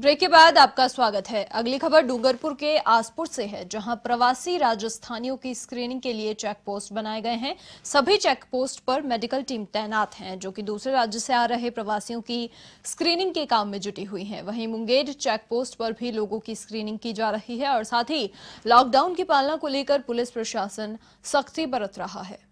break के बाद आपका स्वागत है अगली खबर डूंगरपुर के आसपुर से है जहां प्रवासी राजस्थानियों की स्क्रीनिंग के लिए चेक पोस्ट बनाए गए हैं सभी चेक पोस्ट पर मेडिकल टीम तैनात हैं जो कि दूसरे राज्य से आ रहे प्रवासियों की स्क्रीनिंग के काम में जुटी हुई हैं वहीं मुंगेर चेक पोस्ट पर भी लोगों की स्क्रीनिंग की जा रही है और साथ ही लॉकडाउन की पालना को लेकर पुलिस प्रशासन सख्ती बरत रहा है